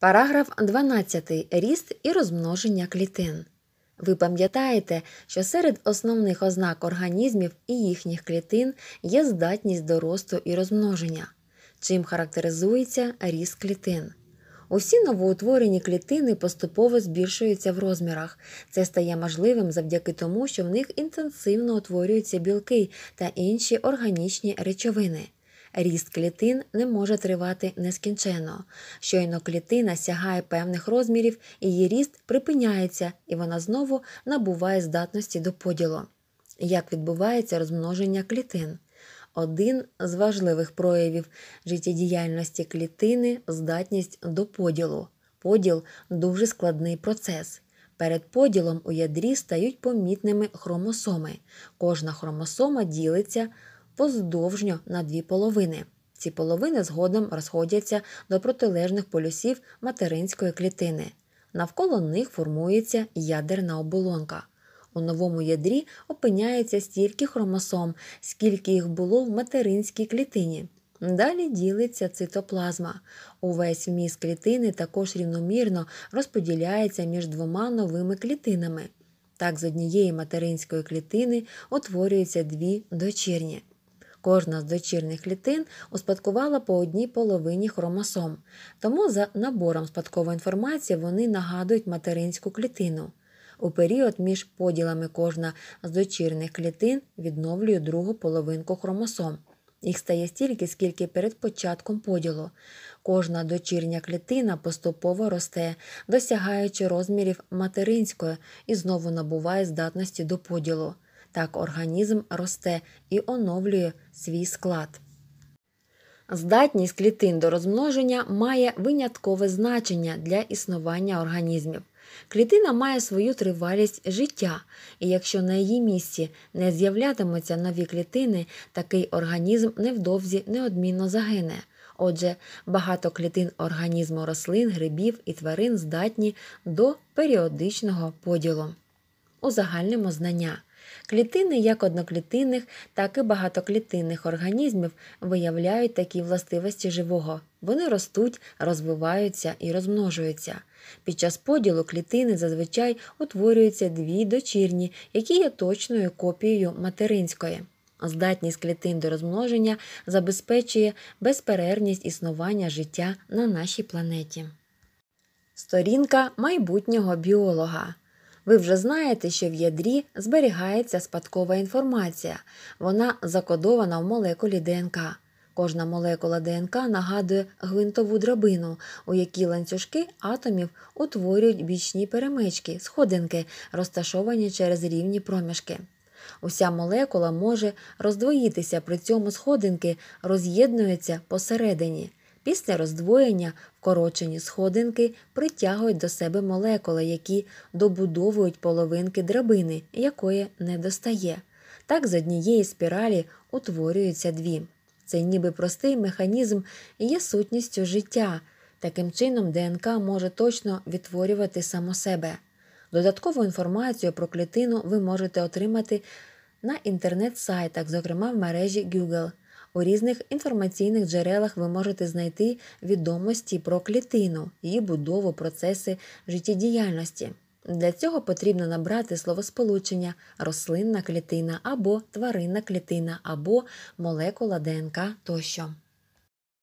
Параграф 12. Ріст і розмноження клітин. Ви пам'ятаєте, що серед основних ознак організмів і їхніх клітин є здатність до росту і розмноження, чим характеризується ріст клітин. Усі новоутворені клітини поступово збільшуються в розмірах. Це стає можливим завдяки тому, що в них інтенсивно утворюються білки та інші органічні речовини ріст клітин не може тривати нескінченно. Щойно клітина сягає певних розмірів, її ріст припиняється і вона знову набуває здатності до поділу. Як відбувається розмноження клітин? Один з важливих проявів життєдіяльності клітини здатність до поділу. Поділ дуже складний процес. Перед поділом у ядрі стають помітними хромосоми. Кожна хромосома ділиться поздовжньо на дві половини. Ці половини згодом розходяться до протилежних полюсів материнської клітини. Навколо них формується ядерна оболонка. У новому ядрі опиняється стільки хромосом, скільки їх було в материнській клітині. Далі ділиться цитоплазма. Увесь вміст клітини також рівномірно розподіляється між двома новими клітинами. Так, з однієї материнської клітини утворюються дві дочірні кожна з дочірних клітин успадкувала по одній половині хромосом, тому за набором спадкової інформації вони нагадують материнську клітину. У період між поділами кожна з дочірних клітин відновлює другу половинку хромосом. Їх стає стільки, скільки перед початком поділу. Кожна дочірня клітина поступово росте, досягаючи розмірів материнської і знову набуває здатності до поділу. Так організм росте і оновлює свій склад. Здатність клітин до розмноження має виняткове значення для існування організмів. Клітина має свою тривалість життя, і якщо на її місці не з'являтимуться нові клітини, такий організм невдовзі неодмінно загине. Отже, багато клітин організму рослин, грибів і тварин здатні до періодичного поділу. Узагальнимо знання. Клітини як одноклітинних, так і багатоклітинних організмів виявляють такі властивості живого. Вони ростуть, розвиваються і розмножуються. Під час поділу клітини зазвичай утворюються дві дочірні, які є точною копією материнської. Здатність клітин до розмноження забезпечує безперервність існування життя на нашій планеті. Сторінка майбутнього біолога ви вже знаєте, що в ядрі зберігається спадкова інформація, вона закодована в молекулі ДНК. Кожна молекула ДНК нагадує гвинтову драбину, у якій ланцюжки атомів утворюють бічні перемички, сходинки, розташовані через рівні проміжки. Уся молекула може роздвоїтися, при цьому сходинки роз'єднуються посередині. Після роздвоєння вкорочені сходинки притягують до себе молекули, які добудовують половинки драбини, якої не достає. Так з однієї спіралі утворюються дві. Цей ніби простий механізм є сутністю життя. Таким чином, ДНК може точно відтворювати само себе. Додаткову інформацію про клітину ви можете отримати на інтернет-сайтах, зокрема в мережі Google. У різних інформаційних джерелах ви можете знайти відомості про клітину, її будову, процеси життєдіяльності. Для цього потрібно набрати словосполучення рослинна клітина або тваринна клітина або молекула ДНК тощо.